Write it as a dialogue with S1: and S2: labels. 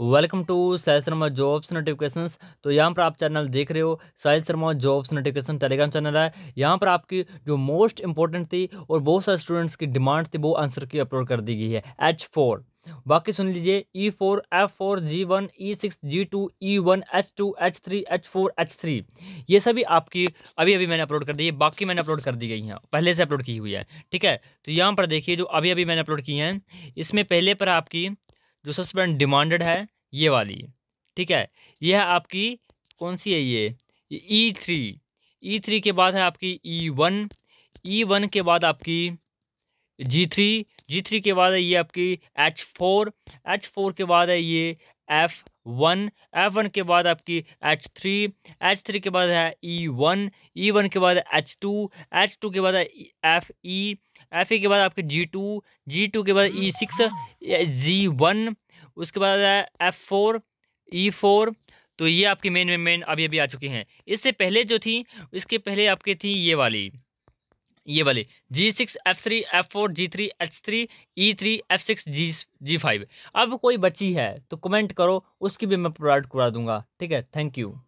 S1: welcome to Sahil Sharma jobs notifications तो यहाँ पर आप चैनल देख रहे हो Sahil Sharma jobs notification Telegram channel है यहाँ पर आपकी जो मोस्ट इंपॉर्टेंट थी और बहुत सारे स्टूडेंट्स की डिमांड थी वो आंसर की अपलोड कर दी गई है एच फोर बाकी सुन लीजिए E four F four G one E six G two E one H two H three H four H three ये सभी आपकी अभी अभी मैंने अपलोड कर दी है बाकी मैंने अपलोड कर दी गई हैं पहले से अपलोड की हुई है ठीक है तो यहाँ पर देखिए जो अभी अभी मैंने अपलोड की हैं इसमें पहले पर आपकी जो सबसे डिमांडेड है ये वाली ठीक है ये है आपकी कौन सी है ये ई थ्री ई थ्री के बाद है आपकी ई वन ई वन के बाद आपकी जी थ्री जी थ्री के बाद है ये आपकी एच फोर एच फोर के बाद है ये एफ वन एफ वन के बाद आपकी एच थ्री एच थ्री के बाद है ई वन ई वन के बाद एच टू एच टू के बाद है एफ ई एफ ई के बाद आपके जी टू जी टू के बाद ई सिक्स जी वन उसके बाद आया एफ फोर ई फोर तो ये आपकी मेन मेन मेन अभी अभी आ चुकी हैं इससे पहले जो थी इसके पहले आपकी थी ये वाली ये वाले G six F three F four G three H three E three F six G G five अब कोई बची है तो कमेंट करो उसकी भी मैं प्रोवाइड करा दूंगा ठीक है थैंक यू